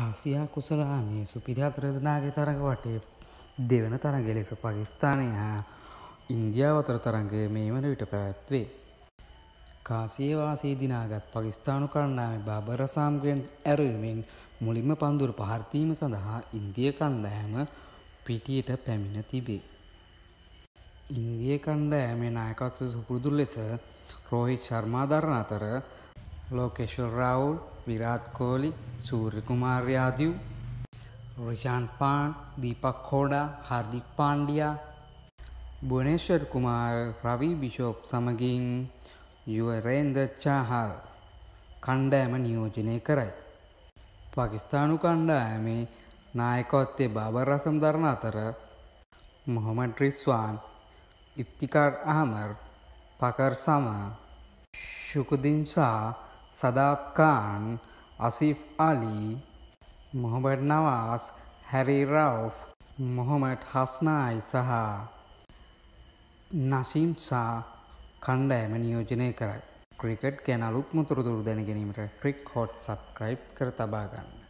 ආසියා කුසලානයේ සුපිරිහත් රදනාගේ තරඟ වටේ දෙවන තරග ලෙස පකිස්ථානය හා ඉන්දියාව අතර තරගය මේ වන විට පැවැත්වේ. කාසියවාසී දිනාගත් පකිස්ථානු කණ්ඩාමේ බාබර සාම්ගෙන් ඇරවීමෙන් මුලින්ම පන්දුර පහර්තීම සඳහා ඉන්දිය කණ්ඩෑම පිටියට පැමිණ තිබේ. ඉන්දිය කණ්ඩෑමේ නායකත්ව සුපුරුදු ලෙස රෝහිත් ශර්මාධරණ අතර ලෝකේශ්වර රාවුල් විරාත් කෝලි සූර්ය කුමාර්යාදිව් රිෂාන් පාන් දීපක් හෝඩා හර්දික් පාණ්ඩියා බුවනේශ්වර් කුමාර් රවි බිෂෝප් සමගින් යුවරේන්ද චාහල් කණ්ඩෑම නියෝජනය කරයි. පාකිස්ථානු කණ්ඩායමේ නායකොත්තේ බාබර් රසම් දරන අතර මොහොමඩ් රිස්වාන් ඉෆ්තිකාර් අහමර් පකර් සමා ශුකුදින් සහ Sadaf Khan, Asif Ali, Mohammad Nawaz, Harry Rauf, මොහොමට් හස්නායි සහ නසිම් සා කණ්ඩෑම නියෝජනය කරයි. ක්‍රිකට් ගැන අලුත්ම තොරතුරු දැනගැනීමට ක්‍රික් හොට් සබ්ක්‍රයිබ් කර තබාගන්න.